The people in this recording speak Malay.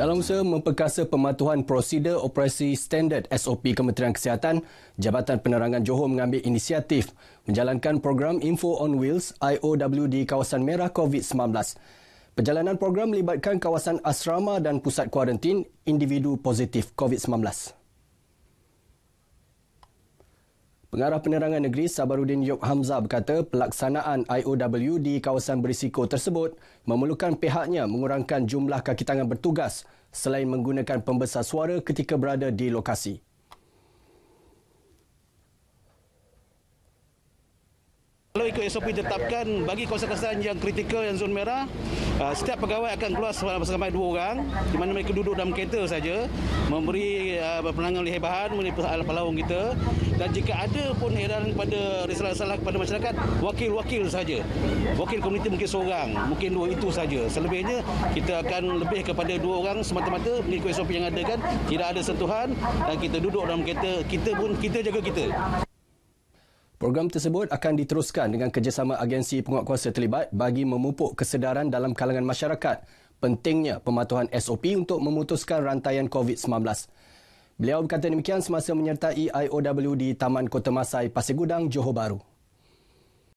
Dalam usaha memperkasa pematuhan prosedur operasi standard SOP Kementerian Kesihatan, Jabatan Penerangan Johor mengambil inisiatif menjalankan program Info on Wheels IOW di kawasan merah COVID-19. Perjalanan program melibatkan kawasan asrama dan pusat kuarantin individu positif COVID-19. Pengarah Penerangan Negeri Sabarudin Yop Hamza berkata pelaksanaan IOW di kawasan berisiko tersebut memerlukan pihaknya mengurangkan jumlah kakitangan bertugas selain menggunakan pembesar suara ketika berada di lokasi. ikut SOP tetapkan bagi kawasan-kawasan yang kritikal yang zon merah ah, setiap pegawai akan keluar sampai dua orang di mana mereka duduk dalam kereta saja memberi ah, penanganan oleh bahan mengenai alam pelawang kita dan jika ada pun edaran kepada risalah-risalah kepada masyarakat wakil-wakil saja wakil komuniti mungkin seorang mungkin dua itu saja selebihnya kita akan lebih kepada dua orang semata-mata mengikut SOP yang ada kan tidak ada sentuhan dan kita duduk dalam kereta kita pun kita jaga kita Program tersebut akan diteruskan dengan kerjasama agensi penguatkuasa terlibat bagi memupuk kesedaran dalam kalangan masyarakat pentingnya pematuhan SOP untuk memutuskan rantaian COVID-19. Beliau berkata demikian semasa menyertai IOW di Taman Kota Masai, Pasir Gudang, Johor Bahru.